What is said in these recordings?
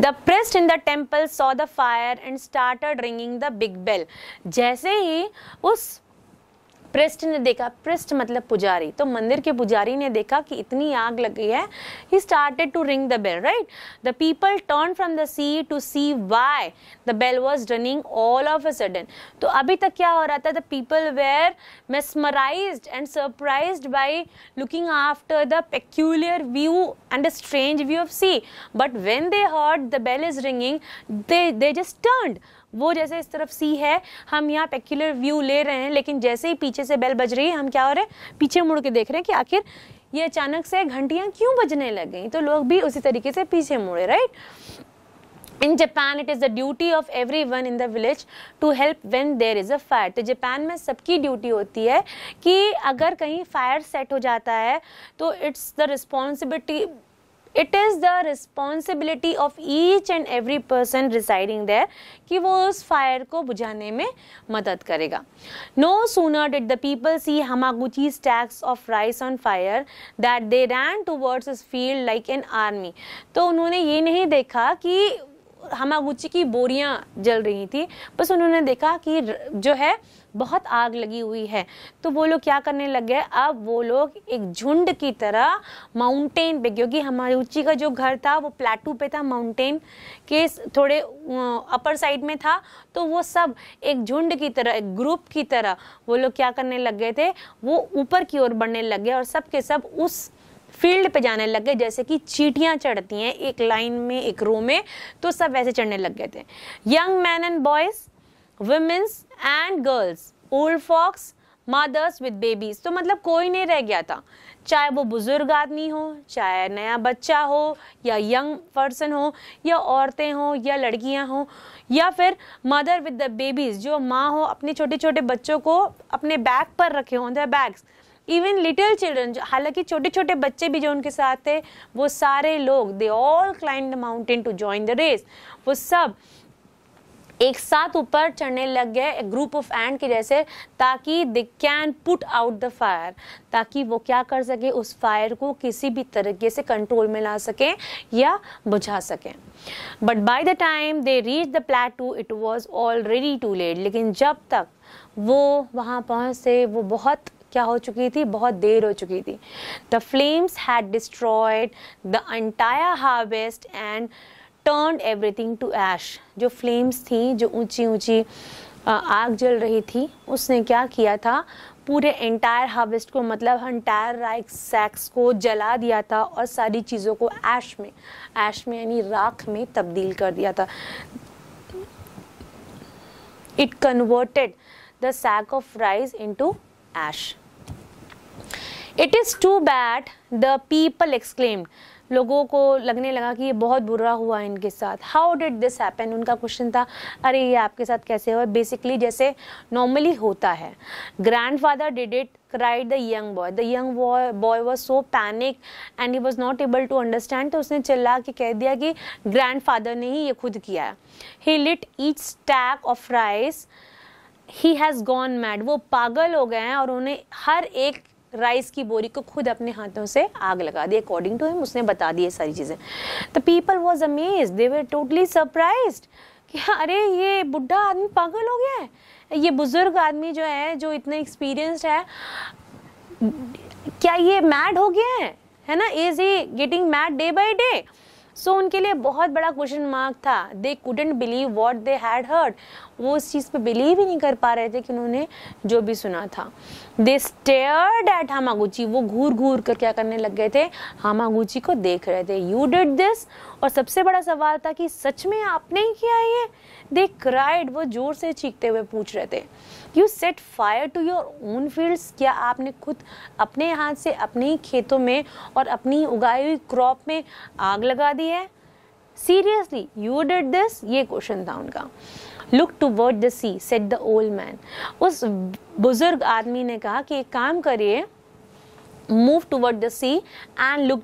The priest in the temple saw the fire and started ringing the big bell जैसे ही उस priest ने देखा प्रिस्ट मतलब पुजारी तो मंदिर के पुजारी ने देखा कि इतनी आग लग गई है he started to ring the bell right the people turn from the sea to see why the bell was running all of a sudden तो अभी तक क्या हो रहा था the people were mesmerize and surprise by looking after the peculiar view and a strange view of sea but when they heard the bell is ringing they they just turn वो जैसे इस तरफ सी है हम यहाँ पेक्यूलर व्यू ले रहे हैं लेकिन जैसे ही पीछे से बेल बज रही है हम क्या हो रहे हैं पीछे मुड़ के देख रहे हैं कि आखिर ये अचानक से घंटियाँ क्यों बजने लग गई तो लोग भी उसी तरीके से पीछे मुड़े right in Japan it is the duty of every one in the village to help when there is a fire तो जापान में सबकी ड्यूटी होती है कि अगर कहीं फायर सेट हो जाता है तो it's the responsibility it is the responsibility of each and every person residing there कि वो उस फायर को बुझाने में मदद करेगा no sooner did the people see Hamaguchi stacks of rice on fire that they ran towards his field like an army तो उन्होंने ये नहीं देखा कि हमागुची की बोरियां जल रही थी बस उन्होंने देखा कि जो है बहुत आग लगी हुई है तो वो लोग क्या करने लग गए अब वो लोग एक झुंड की तरह माउंटेन पे क्योंकि हमारी ऊंची का जो घर था वो प्लाटू पे था माउंटेन के थोड़े अपर साइड में था तो वो सब एक झुंड की तरह एक ग्रुप की तरह वो लोग क्या करने लग गए थे वो ऊपर की ओर बढ़ने लग गए और सब के सब उस फील्ड पे जाने लग गए जैसे कि चीटियाँ चढ़ती हैं एक लाइन में एक रो में तो सब वैसे चढ़ने लग गए थे young man and boys womens and girls old folks mothers with babies तो मतलब कोई नहीं रह गया था चाहे वो बुज़ुर्ग आदमी हो चाहे नया बच्चा हो या यंग पर्सन हो या औरतें हों या लड़कियां हों या फिर मदर विद द बेबीज़ जो माँ हो अपने छोटे छोटे बच्चों को अपने बैग पर रखे हों बैग्स इवन लिटिल चिल्ड्रन हालांकि छोटे छोटे बच्चे भी जो उनके साथ थे वो सारे लोग they all climbed mountain to join the race वो सब एक साथ ऊपर चढ़ने लग गए ग्रुप ऑफ एंड के जैसे ताकि they can put out the fire ताकि वो क्या कर सके उस फायर को किसी भी तरीके से कंट्रोल में ला सकें या बुझा सकें but by the time they reach the plateau it was already too late लेकिन जब तक वो वहाँ पहुँचते वो बहुत क्या हो चुकी थी बहुत देर हो चुकी थी the flames had destroyed the entire harvest and turn everything to ash जो फ्लेम्स थी जो ऊंची ऊंची आग जल रही थी उसने क्या किया था पूरे एंटायर हार्वेस्ट को मतलब एंटायर राइक सैक्स को जला दिया था और सारी चीज़ों को ऐश में ऐश में यानी राख में तब्दील कर दिया था it converted the sack of rice into ash it is too bad the people exclaimed लोगों को लगने लगा कि ये बहुत बुरा हुआ इनके साथ हाउ डिड दिस हैपन उनका क्वेश्चन था अरे ये आपके साथ कैसे हुआ बेसिकली जैसे नॉर्मली होता है grandfather did it cried the young boy the young boy was so panic and he was not able to understand तो उसने चिल्ला के कह दिया कि ग्रैंड फादर ने ही ये खुद किया है he lit each stack of rice he has gone mad वो पागल हो गए हैं और उन्हें हर एक राइस की बोरी को खुद अपने हाथों से आग लगा दी अकॉर्डिंग टू हिम उसने बता दी ये सारी चीज़ें the people was amaze they were totally surprise कि हाँ, अरे ये बुढ़ा आदमी पागल हो गया है ये बुज़ुर्ग आदमी जो है जो इतना एक्सपीरियंस्ड है क्या ये मैड हो गया है है ना is he getting mad day by day so so, उनके लिए बहुत बड़ा क्वेश्चन मार्क था they couldn't believe what they had heard वो उस चीज़ पे बिलीव ही नहीं कर पा रहे थे कि उन्होंने जो भी सुना था दे स्टेयर्ड एट हामागुची वो घूर घूर कर क्या करने लग गए थे हामागुची को देख रहे थे यू डिड दिस और सबसे बड़ा सवाल था कि सच में आपने ही किया ये दे क्राइड वो जोर से चीखते हुए पूछ रहे थे you set fire to your own fields क्या आपने खुद अपने हाथ से अपने ही खेतों में और अपनी उगाई हुई क्रॉप में आग लगा दी है सीरियसली यू डिड दिस ये क्वेश्चन था उनका look to word the sea said the old man उस बुजुर्ग आदमी ने कहा कि एक काम करिए move toward the sea and look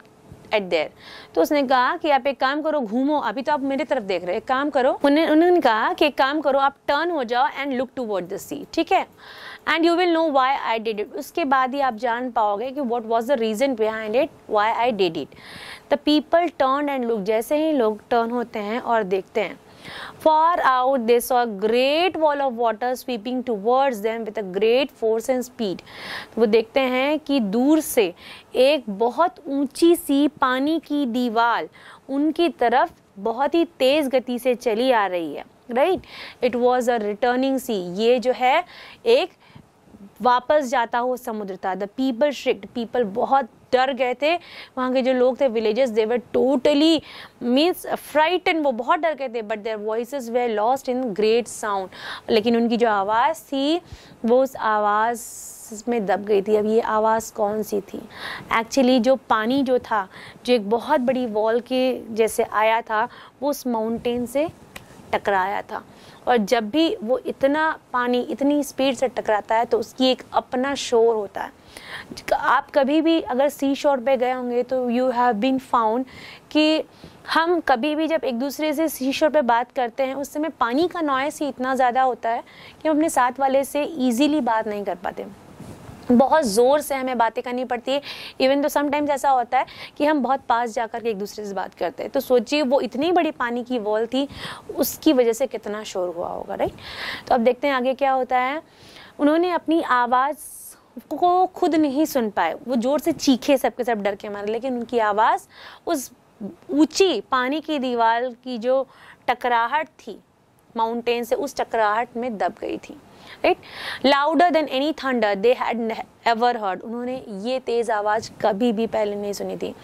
at there तो उसने कहा कि आप एक काम करो घूमो अभी तो आप मेरे तरफ देख रहे हैं काम करो उन्हें उन्होंने कहा कि एक काम करो आप टर्न हो जाओ and look to word the sea ठीक है and you will know why I did it उसके बाद ही आप जान पाओगे कि what was the reason behind it why I did it the people turn and look जैसे ही लोग टर्न होते हैं और देखते हैं Far out, they saw a great wall of water sweeping towards them with a great force and speed. तो वो देखते हैं कि दूर से एक बहुत ऊंची सी पानी की दीवार उनकी तरफ बहुत ही तेज गति से चली आ रही है right it was a returning sea ये जो है एक वापस जाता हो समुद्र था द पीपल श्रिक्ट पीपल बहुत डर गए थे वहाँ के जो लोग थे villages they were totally means frighten वो बहुत डर गए थे but their voice were lost in great sound लेकिन उनकी जो आवाज़ थी वो उस आवाज़ में दब गई थी अब ये आवाज़ कौन सी थी एक्चुअली जो पानी जो था जो एक बहुत बड़ी वॉल के जैसे आया था वो उस माउंटेन से टकराया था और जब भी वो इतना पानी इतनी स्पीड से टकराता है तो उसकी एक अपना शोर होता है आप कभी भी अगर सी शोर पर गए होंगे तो यू हैव बीन फाउंड कि हम कभी भी जब एक दूसरे से सी शोर पर बात करते हैं उस समय पानी का नॉइस ही इतना ज़्यादा होता है कि हम अपने साथ वाले से ईजीली बात नहीं कर पाते बहुत ज़ोर से हमें बातें करनी पड़ती है इवन तो समटाइम्स ऐसा होता है कि हम बहुत पास जा कर के एक दूसरे से बात करते हैं तो सोचिए वो इतनी बड़ी पानी की वॉल थी उसकी वजह से कितना शोर हुआ होगा राइट तो अब देखते हैं आगे क्या होता है उन्होंने अपनी आवाज़ को खुद नहीं सुन पाए वो ज़ोर से चीखे सबके सब डर के मारे लेकिन उनकी आवाज़ उस ऊंची पानी की दीवार की जो टकराहट थी माउंटेन से उस चक्राहट में दब गई थी right louder than any thunder they had ever heard उन्होंने ये तेज आवाज कभी भी पहले नहीं सुनी थी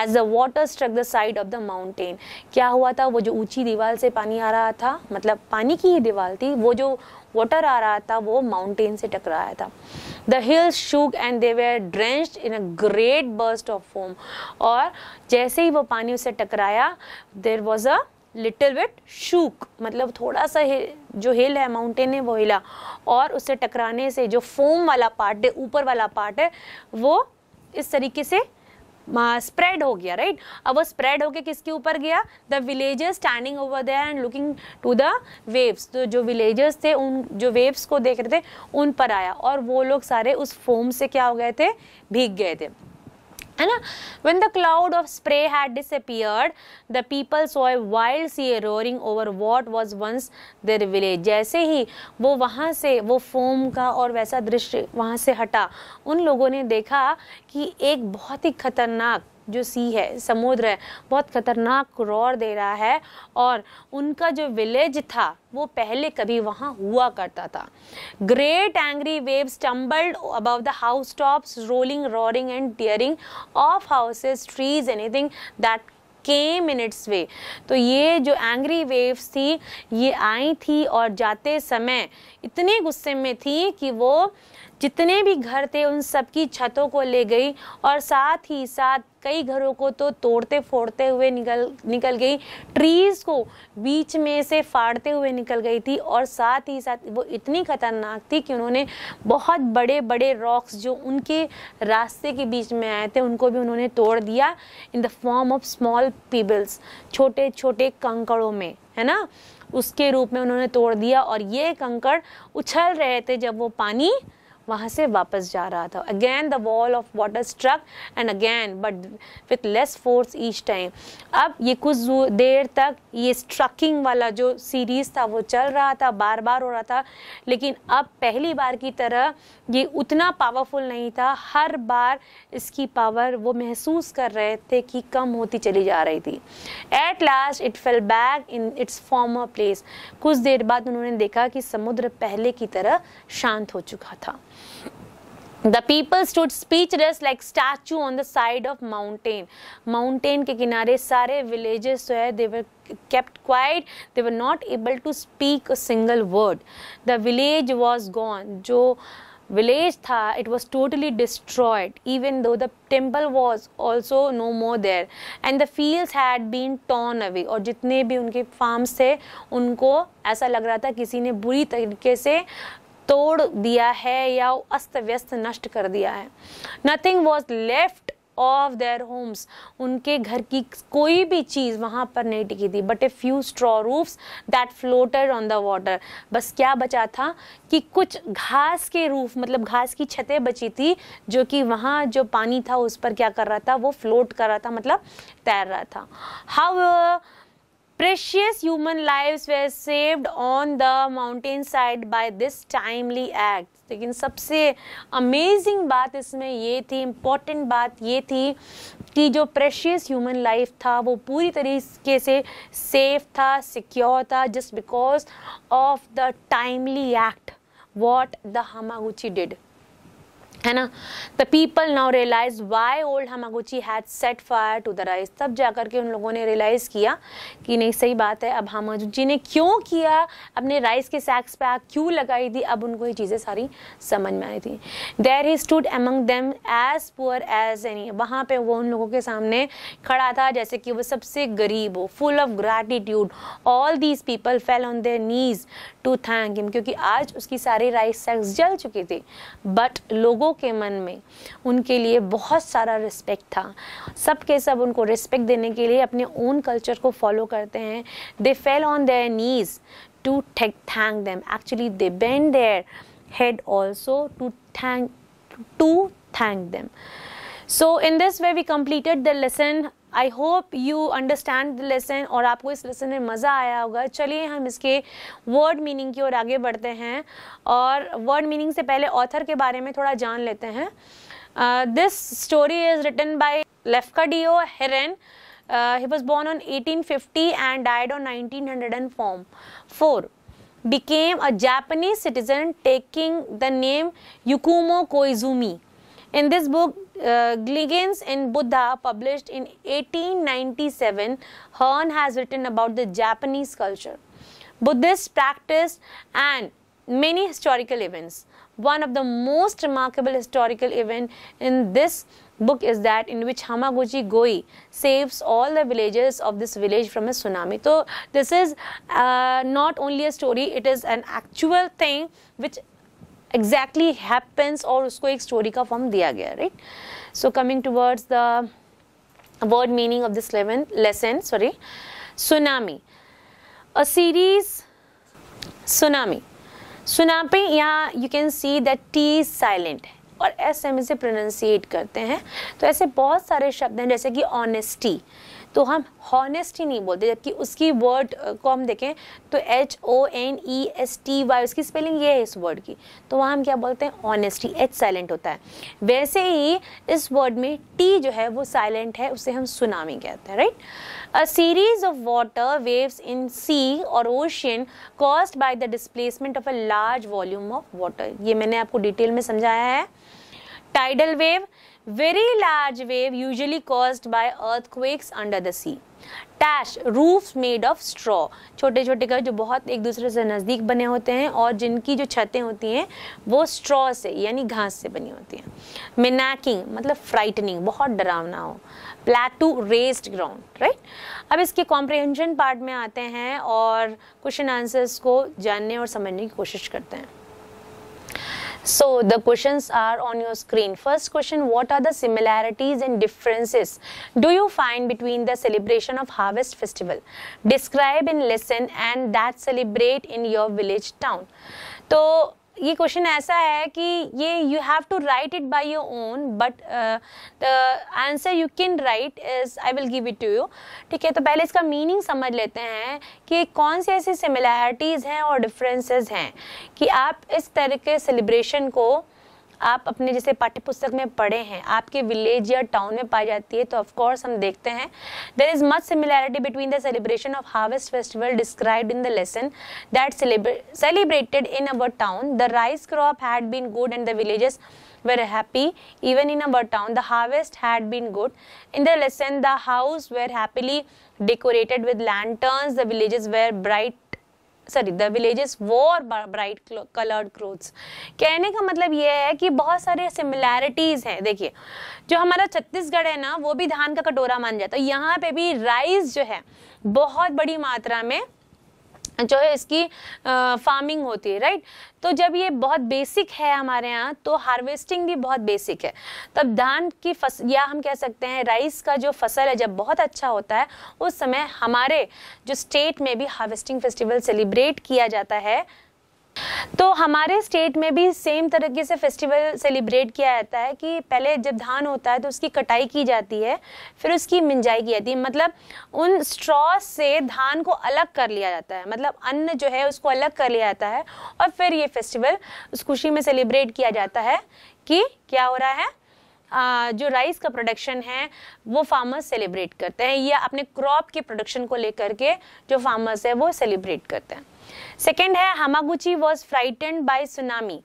as the water struck the side of the mountain क्या हुआ था वो जो ऊंची दीवार से पानी आ रहा था मतलब पानी की ही दीवार थी वो जो वाटर आ रहा था वो माउंटेन से टकराया था the hills shook and they were drenched in a great burst of foam और जैसे ही वो पानी उससे टकराया there was a little bit shook मतलब थोड़ा सा हिल, जो हिल है माउंटेन है वो हिला और उससे टकराने से जो फोम वाला पार्ट है ऊपर वाला पार्ट है वो इस तरीके से स्प्रेड हो गया राइट अब वो स्प्रेड होके किसके ऊपर गया the villagers standing over there and looking to the waves तो जो विलेजर्स थे उन जो वेव्स को देख रहे थे उन पर आया और वो लोग सारे उस फोम से क्या हो गए थे भीग गए थे है ना when the cloud of spray had disappeared the people saw a wild sea a roaring over what was once their village जैसे ही वो वहाँ से वो फोम का और वैसा दृश्य वहाँ से हटा उन लोगों ने देखा कि एक बहुत ही खतरनाक जो सी है समुद्र है बहुत खतरनाक रोर दे रहा है और उनका जो विलेज था वो पहले कभी वहाँ हुआ करता था great angry wave stumbled above the house tops rolling roaring and tearing off houses trees anything that came in its way तो ये जो एंग्री वेव्स थी ये आई थी और जाते समय इतने गुस्से में थी कि वो जितने भी घर थे उन सबकी छतों को ले गई और साथ ही साथ कई घरों को तो तोड़ते फोड़ते हुए निकल निकल गई ट्रीज को बीच में से फाड़ते हुए निकल गई थी और साथ ही साथ वो इतनी खतरनाक थी कि उन्होंने बहुत बड़े बड़े रॉक्स जो उनके रास्ते के बीच में आए थे उनको भी उन्होंने तोड़ दिया in the form of small pebbles छोटे छोटे कंकड़ों में है ना उसके रूप में उन्होंने तोड़ दिया और ये कंकड़ उछल रहे थे जब वो पानी वहाँ से वापस जा रहा था again the wall of water struck and again but with less force each time अब ये कुछ देर तक ये स्ट्रकिंग वाला जो सीरीज़ था वो चल रहा था बार बार हो रहा था लेकिन अब पहली बार की तरह ये उतना पावरफुल नहीं था हर बार इसकी पावर वो महसूस कर रहे थे कि कम होती चली जा रही थी at last it fell back in its former place कुछ देर बाद उन्होंने देखा कि समुद्र पहले की तरह शांत हो चुका था the people stood speechless like statue on the side of mountain mountain के किनारे सारे विलेजेस जो है they were kept quiet they were not able to speak a single word the village was gone जो विलेज था it was totally destroyed even though the temple was also no more there and the fields had been torn away और जितने भी उनके farms थे उनको ऐसा लग रहा था किसी ने बुरी तरीके से तोड़ दिया है या अस्त व्यस्त नष्ट कर दिया है nothing was left of their homes उनके घर की कोई भी चीज़ वहाँ पर नहीं टिकी थी but a few straw roofs that floated on the water बस क्या बचा था कि कुछ घास के रूफ मतलब घास की छतें बची थी जो कि वहाँ जो पानी था उस पर क्या कर रहा था वो फ्लोट कर रहा था मतलब तैर रहा था how precious human life were saved on the mountain side by this timely act लेकिन सबसे अमेजिंग बात इसमें ये थी इम्पॉर्टेंट बात ये थी कि जो प्रेशियस ह्यूमन लाइफ था वो पूरी तरीके से सेफ था सिक्योर था just because of the timely act what the Hamaguchi did है ना the people now realize why old Hamaguchi had set fire to the rice तब जा कर के उन लोगों ने रियलाइज़ किया कि नहीं सही बात है अब हमागुची ने क्यों किया अपने राइस के सैक्स पे आग क्यों लगाई थी अब उनको ये चीज़ें सारी समझ में आई थी there he stood among them as poor as any वहाँ पे वो उन लोगों के सामने खड़ा था जैसे कि वो सबसे गरीब हो full of gratitude all these people fell on their knees to thank him क्योंकि आज उसकी सारी राइस सैक्स जल चुके थे बट लोगों के मन में उनके लिए बहुत सारा रिस्पेक्ट था सब के सब उनको रिस्पेक्ट देने के लिए अपने ओन कल्चर को फॉलो करते हैं they fell on their knees to thank them actually they bend their head also to thank to thank them so in this way we completed the lesson I hope you understand the lesson और आपको इस lesson में मज़ा आया होगा चलिए हम इसके वर्ड मीनिंग की ओर आगे बढ़ते हैं और वर्ड मीनिंग से पहले ऑथर के बारे में थोड़ा जान लेते हैं this story is written by Lafca Lafcadio Hearn eighteen fifty and died on nineteen hundred and form four became a Japanese citizen taking the name Yakumo Koizumi In this book, uh, Gligans and Buddha, published in 1897, Hearn has written about the Japanese culture, Buddhist practice, and many historical events. One of the most remarkable historical event in this book is that in which Hamaguchi Goi saves all the villagers of this village from a tsunami. So this is uh, not only a story, it is an actual thing which exactly happens और उसको एक story का form दिया गया right so coming towards the word meaning of this lesson sorry tsunami a series tsunami सुनापे यहाँ you can see that T silent है और एस एम से प्रोनाउंसिएट करते हैं तो ऐसे बहुत सारे शब्द हैं जैसे कि ऑनेस्टी तो हम हॉनेस्ट ही नहीं बोलते जबकि उसकी वर्ड को हम देखें तो H O N E S T Y उसकी स्पेलिंग ये है इस वर्ड की तो वहाँ हम क्या बोलते हैं ऑनेस्टी एच साइलेंट होता है वैसे ही इस वर्ड में टी जो है वो साइलेंट है उसे हम सुनामी कहते हैं right a series of water waves in sea और ocean cause by the displacement of a large volume of water ये मैंने आपको डिटेल में समझाया है tidal wave large wave usually cause by earth earthquakes under the sea thatch roof made of straw छोटे छोटे घर जो बहुत एक दूसरे से नज़दीक बने होते हैं और जिनकी जो छतें होती हैं वो स्ट्रॉ से यानी घास से बनी होती हैं मिनाकिंग मतलब फ्राइटनिंग बहुत डरावना हो प्लेटू रेस्ड ग्राउंड राइट अब इसके कॉम्प्रिहेंशन पार्ट में आते हैं और क्वेश्चन आंसर्स को जानने और समझने की कोशिश करते हैं So the questions are on your screen. First question, what are the similarities and differences do you find between the celebration of harvest festival? Describe in lesson and that celebrate in your village town. So ये question ऐसा है कि ये you have to write it by your own but the answer you can write is I will give it to you ठीक है तो पहले इसका मीनिंग समझ लेते हैं कि कौन सी ऐसी सिमिलैरिटीज़ हैं और डिफरेंसेस हैं कि आप इस तरह के सेलिब्रेशन को आप अपने जैसे पाठ्य पुस्तक में पढ़े हैं आपके विलेज या टाउन में पाई जाती है तो ऑफकोर्स हम देखते हैं there is much similarity between the celebration of harvest festival describe in the lesson that celebrated in our town the rice crop had been good and the villages were happy even in our town the harvest had been good in the lesson the house were happily decorated with lanterns the villages were bright sorry the villages wore bright coloured clothes कहने का मतलब ये है कि बहुत सारे similarities हैं देखिए जो हमारा छत्तीसगढ़ है ना वो भी धान का कटोरा मान जाता है यहाँ पे भी राइस जो है बहुत बड़ी मात्रा में जो है इसकी आ, फार्मिंग होती है राइट तो जब ये बहुत बेसिक है हमारे यहाँ तो हार्वेस्टिंग भी बहुत बेसिक है तब धान की फसल या हम कह सकते हैं राइस का जो फसल है जब बहुत अच्छा होता है उस समय हमारे जो स्टेट में भी हार्वेस्टिंग फेस्टिवल सेलिब्रेट किया जाता है तो हमारे स्टेट में भी सेम तरीके से फेस्टिवल सेलिब्रेट किया जाता है कि पहले जब धान होता है तो उसकी कटाई की जाती है फिर उसकी मिंजाई की जाती है मतलब उन स्ट्रॉ से धान को अलग कर लिया जाता है मतलब अन्न जो है उसको अलग कर लिया जाता है और फिर ये फेस्टिवल उस खुशी में सेलिब्रेट किया जाता है कि क्या हो रहा है आ, जो राइस का प्रोडक्शन है वो फार्मर्स सेलिब्रेट करते हैं या अपने क्रॉप के प्रोडक्शन को लेकर के जो फार्मर्स है वो सेलिब्रेट करते हैं सेकेंड है Hamaguchi was frightened by tsunami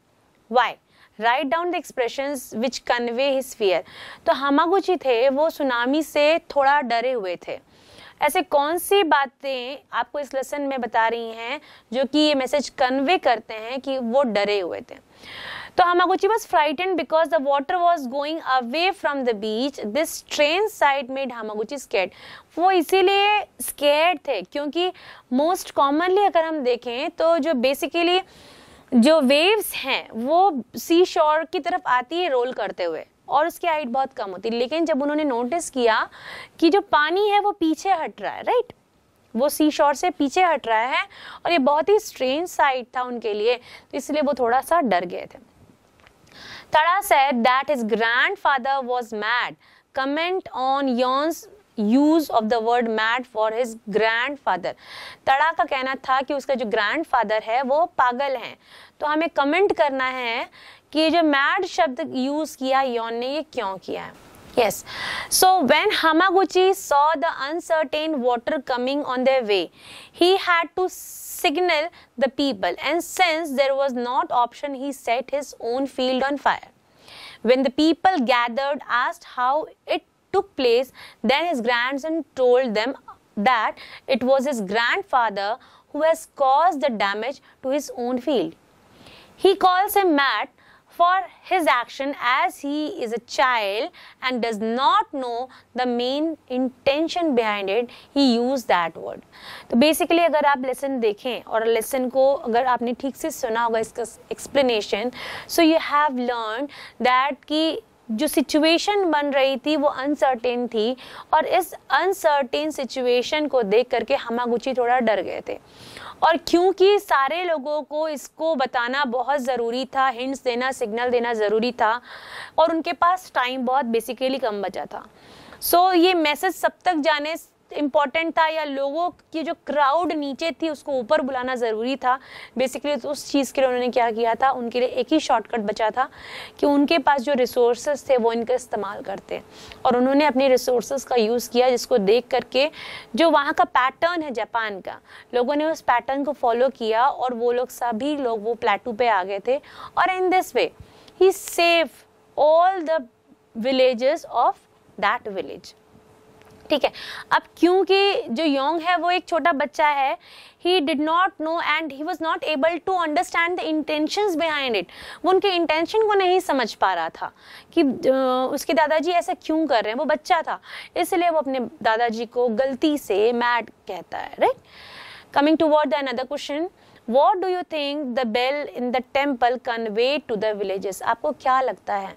why write down the expression which convey his fear तो हमागुची थे वो सुनामी से थोड़ा डरे हुए थे ऐसे कौन सी बातें आपको इस लेसन में बता रही हैं जो कि ये मैसेज कन्वे करते हैं कि वो डरे हुए थे तो आगे was frightened because the water was going away from the beach this strange sight made Hamaguchi scared वो इसीलिए स्केट थे क्योंकि मोस्ट कॉमनली अगर हम देखें तो जो बेसिकली जो वेव्स हैं वो सी शोर की तरफ आती है रोल करते हुए और उसकी हाइट बहुत कम होती है लेकिन जब उन्होंने नोटिस किया कि जो पानी है वो पीछे हट रहा है राइट वो सी शोर से पीछे हट रहा है और ये बहुत ही स्ट्रेंज साइट था उनके लिए तो इसलिए वो थोड़ा सा डर गए थे Tada Tada said his grandfather was mad comment on young's use of the word mad for his grandfather Tada का कहना था कि उसका जो ग्रैंड फादर है वो पागल हैं तो हमें कमेंट करना है कि ये जो मैड शब्द यूज़ किया योन ने ये क्यों किया है Yes. So when Hamaguchi saw the uncertain water coming on their way, he had to signal the people and since there was not option, he set his own field on fire. When the people gathered asked how it took place, then his grandson told them that it was his grandfather who has caused the damage to his own field. He calls him mad for his action as he is a child and does not know the main intention behind it he use that word तो basically अगर आप lesson देखें और lesson को अगर आपने ठीक से सुना होगा इसका explanation so you have learned that कि जो सिचुएशन बन रही थी वो अनसर्टेन थी और इस अनसर्टेन सिचुएशन को देख करके हमागुची थोड़ा डर गए थे और क्योंकि सारे लोगों को इसको बताना बहुत ज़रूरी था हिंट्स देना सिग्नल देना ज़रूरी था और उनके पास टाइम बहुत बेसिकली कम बचा था सो so, ये मैसेज सब तक जाने इम्पॉर्टेंट था या लोगों की जो क्राउड नीचे थी उसको ऊपर बुलाना ज़रूरी था बेसिकली तो उस चीज़ के लिए उन्होंने क्या किया था उनके लिए एक ही शॉर्टकट बचा था कि उनके पास जो रिसोर्स थे वो इनका इस्तेमाल करते और उन्होंने अपने रिसोर्स का यूज़ किया जिसको देख करके जो वहाँ का पैटर्न है जापान का लोगों ने उस पैटर्न को फॉलो किया और वो लोग सभी लोग वो प्लेटू पे आ गए थे और in this way he save all the villages of that village ठीक है अब क्योंकि जो योंग है वो एक छोटा बच्चा है he did not know and he was not able to understand the intention behind it वो उनके इंटेंशन को नहीं समझ पा रहा था कि उसके दादाजी ऐसा क्यों कर रहे हैं वो बच्चा था इसलिए वो अपने दादाजी को गलती से मैड कहता है right coming to word the another question what do you think the bell in the temple convey to the villages आपको क्या लगता है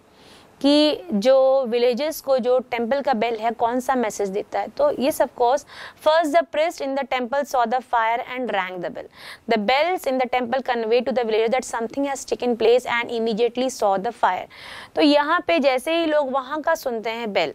कि जो विलेजेस को जो टेम्पल का बेल है कौन सा मैसेज देता है तो ये सब course first the priest in the temple saw the fire and rang the bell the bells in the temple convey to the village that something has taken place and immediately saw the fire तो यहाँ पे जैसे ही लोग वहाँ का सुनते हैं बेल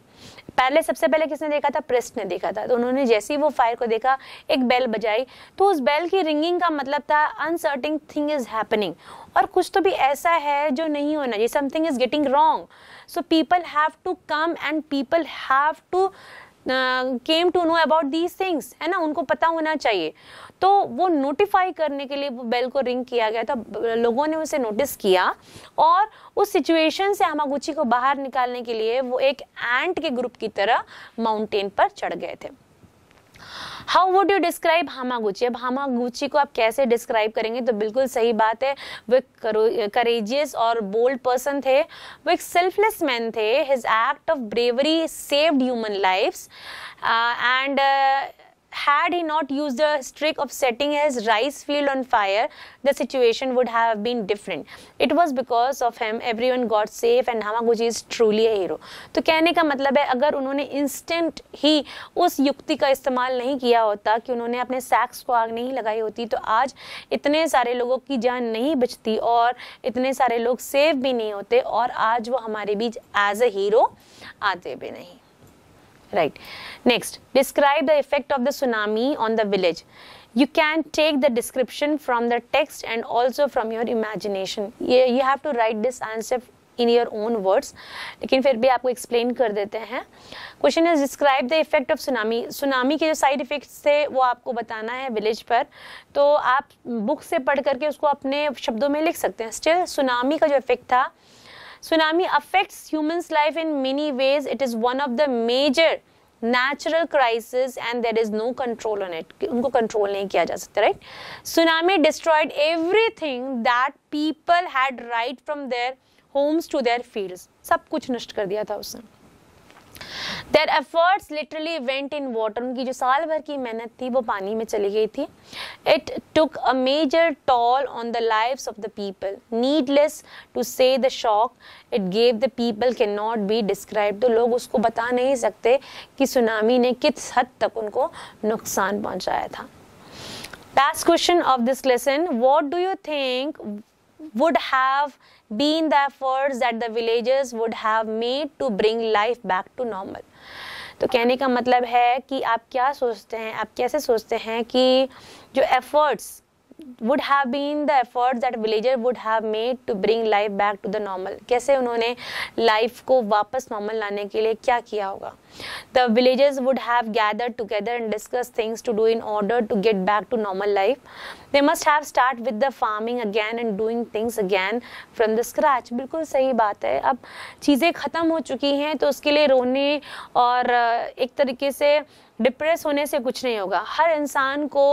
पहले सबसे पहले किसने देखा था प्रेस्ट ने देखा था तो उन्होंने जैसे ही वो फायर को देखा एक बेल बजाई तो उस बेल की रिंगिंग का मतलब था अनसर्टिंग थिंग इज हैपनिंग और कुछ तो भी ऐसा है जो नहीं होना चाहिए something is getting wrong so people have to come and people have to came to know about these things है ना उनको पता होना चाहिए तो वो नोटिफाई करने के लिए वो बेल को रिंग किया गया था लोगों ने उसे नोटिस किया और उस सिचुएशन से हमागुची को बाहर निकालने के लिए वो एक एंट के ग्रुप की तरह माउंटेन पर चढ़ गए थे how would you describe Hamaguchi अब हामागुची को आप कैसे डिस्क्राइब करेंगे तो बिल्कुल सही बात है वो करेजियस और बोल्ड पर्सन थे वो एक सेल्फलेस मैन थे his act of bravery saved human life and had he not used the trick of setting his rice field on fire, the situation would have been different. It was because of him everyone got safe and Hamaguchi is truly a hero. to kehne ka matlab hai agar unhone instant hi us yukti ka istemal nahi kiya hota ki unhone apne sacks ko aag nahi lagayi hoti to aaj itne sare logo ki jaan nahi bachti aur itne sare log safe bhi nahi hote aur aaj wo hamare beech as a hero aate bhi nahi right next describe the effect of the tsunami on the village you can take the description from the text and also from your imagination you, you have to write this answer in your own words लेकिन फिर भी आपको explain कर देते हैं question is describe the effect of tsunami tsunami के जो side effects थे वो आपको बताना है विलेज पर तो आप बुक से पढ़ करके उसको अपने शब्दों में लिख सकते हैं स्टिल सुनामी का जो इफेक्ट था tsunami affects humans life in many ways it is one of the major natural crises, and there is no control on it. उनको control नहीं किया जा सकता right tsunami destroyed everything that people had from from their homes to their सब कुछ नष्ट कर दिया था उसने Their efforts literally went in water. उनकी जो साल भर की मेहनत थी वो पानी में चली गई थी It took a major toll on the lives of the people. Needless to say the shock it gave the people cannot be described. to log usko bata nahi sakte ki tsunami ne kit had tak unko nuksan pahunchaya tha Last question of this lesson What do you think would have been the efforts that the villagers would have made to bring life back to normal? तो कहने का मतलब है कि आप क्या सोचते हैं आप कैसे सोचते हैं कि जो efforts would have been the efforts that villager would have made to bring life back to the normal कैसे उन्होंने लाइफ को वापस नॉर्मल लाने के लिए क्या किया होगा The villagers would have gathered together and discussed things to do in order to get back to normal life. They must have start with the farming again and doing things again from the scratch. बिल्कुल सही बात है अब चीज़ें ख़त्म हो चुकी हैं तो उसके लिए रोने और एक तरीके से डिप्रेस होने से कुछ नहीं होगा हर इंसान को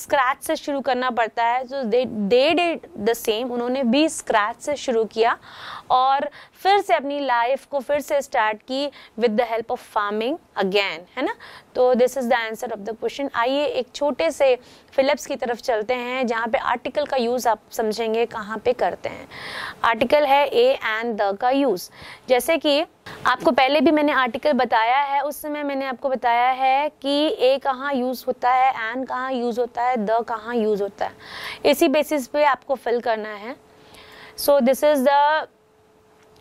स्क्रैच से शुरू करना पड़ता है तो they they did the same उन्होंने भी स्क्रैच से शुरू किया और फिर से अपनी लाइफ को फिर से स्टार्ट की with the help of farming again है ना तो this is the answer of the question आइए एक छोटे से फिलिप्स की तरफ चलते हैं जहाँ पे आर्टिकल का यूज़ आप समझेंगे कहाँ पे करते हैं आर्टिकल है ए एंड द का यूज़ जैसे कि आपको पहले भी मैंने आर्टिकल बताया है उस समय मैंने आपको बताया है कि ए कहाँ यूज़ होता है एन कहाँ यूज़ होता है द कहाँ यूज़ होता है इसी बेसिस पे आपको फिल करना है so this is the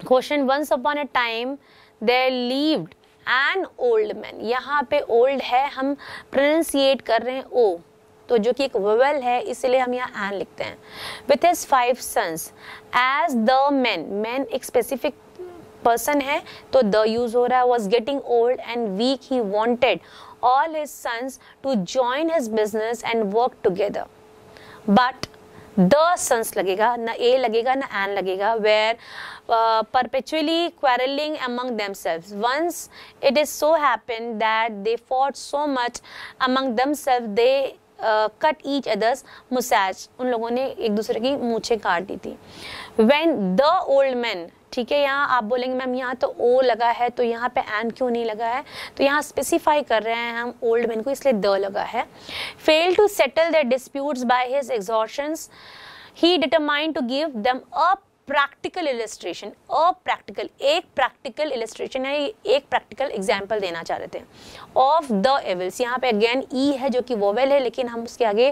question once upon a time there lived an old man यहाँ पे ओल्ड है हम प्रोनाउंसिएट कर रहे हैं ओ तो जो कि एक वेवल है इसलिए हम यहाँ एन लिखते हैं with his five sons as the man man एक स्पेसिफिक पर्सन है तो द यूज हो रहा है was getting old and weak he wanted all his sons to join his business and work together but the sons लगेगा ना ए लगेगा ना एन लगेगा where perpetually quarrelling among themselves once it is so happen that they fought so much among themselves they cut each others मुसैज उन लोगों ने एक दूसरे की मूछे काट दी थी वेन द ओल्ड मैन ठीक है यहाँ आप बोलेंगे मैम यहाँ तो ओ लगा है तो यहाँ पे एन क्यों नहीं लगा है तो यहाँ स्पेसिफाई कर रहे हैं हम ओल्ड मैन को इसलिए द लगा है fail to settle the disputes by his exhortations he determined to give them a practical illustration a practical एक प्रैक्टिकल इलेस्ट्रेशन है एक प्रैक्टिकल एग्जाम्पल देना चाह रहे थे ऑफ द एवल्स यहाँ पे अगेन ई e है जो कि वोवेल है लेकिन हम उसके आगे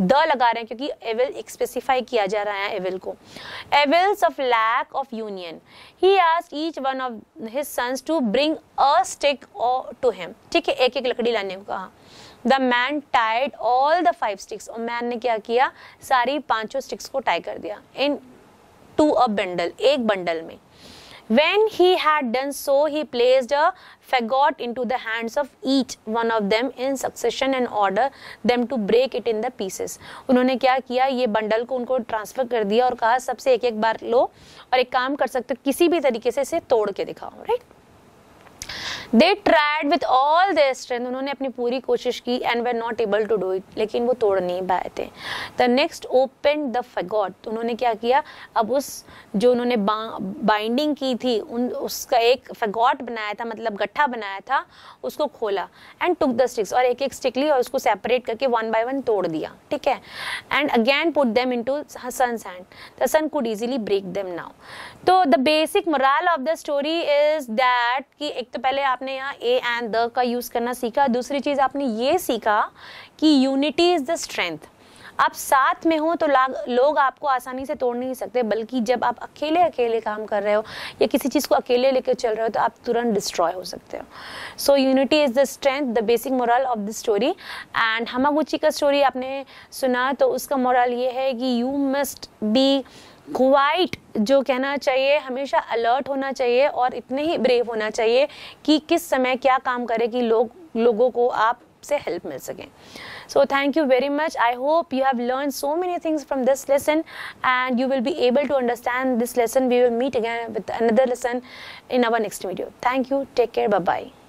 द लगा रहे हैं क्योंकि एवल स्पेसिफाई किया जा रहा है एवल को evils of lack of union he आज each one of his sons to bring a stick to him ठीक है एक एक लकड़ी लाने को कहा the man tied all the five sticks और मैन ने क्या किया सारी पांचों स्टिक्स को टाई कर दिया इन टू अ बंडल एक बंडल में when he had done so he placed a fagot into the hands of each one of them in succession and order them to break it in the pieces उन्होंने क्या किया ये bundle को उनको transfer कर दिया और कहा सबसे एक एक बार लो और एक काम कर सकते किसी भी तरीके से इसे तोड़ के दिखाओ right they tried with all their strength उन्होंने अपनी पूरी कोशिश की and were not able to do it लेकिन वो तोड़ नहीं पाए थे the next open the faggot उन्होंने क्या किया अब उस जो उन्होंने बाइंडिंग की थी उन उसका एक फगॉट बनाया था मतलब गट्ठा बनाया था उसको खोला एंड टुक द स्टिक्स और एक एक स्टिक ली और उसको सेपरेट करके वन बाय वन तोड़ दिया ठीक है and again put them into sons and the son could easily break them now तो the basic moral of the story is that कि एक तो पहले आपने यहाँ ए एंड द का यूज़ करना सीखा दूसरी चीज़ आपने ये सीखा कि यूनिटी इज़ द स्ट्रेंथ आप साथ में हो तो लोग आपको आसानी से तोड़ नहीं सकते बल्कि जब आप अकेले अकेले काम कर रहे हो या किसी चीज़ को अकेले लेकर चल रहे हो तो आप तुरंत डिस्ट्रॉय हो सकते हो so unity is the strength the basic moral of the story and Hamaguchi का स्टोरी आपने सुना तो उसका मोरल ये है कि यू मस्ट बी क्वाइट जो कहना चाहिए हमेशा अलर्ट होना चाहिए और इतने ही ब्रेव होना चाहिए कि किस समय क्या काम करें कि लोग लोगों को आप से हेल्प मिल सके so thank you very much I hope you have learn so many things from this lesson and you will be able to understand this lesson we will meet again with another lesson in our next video thank you take care bye bye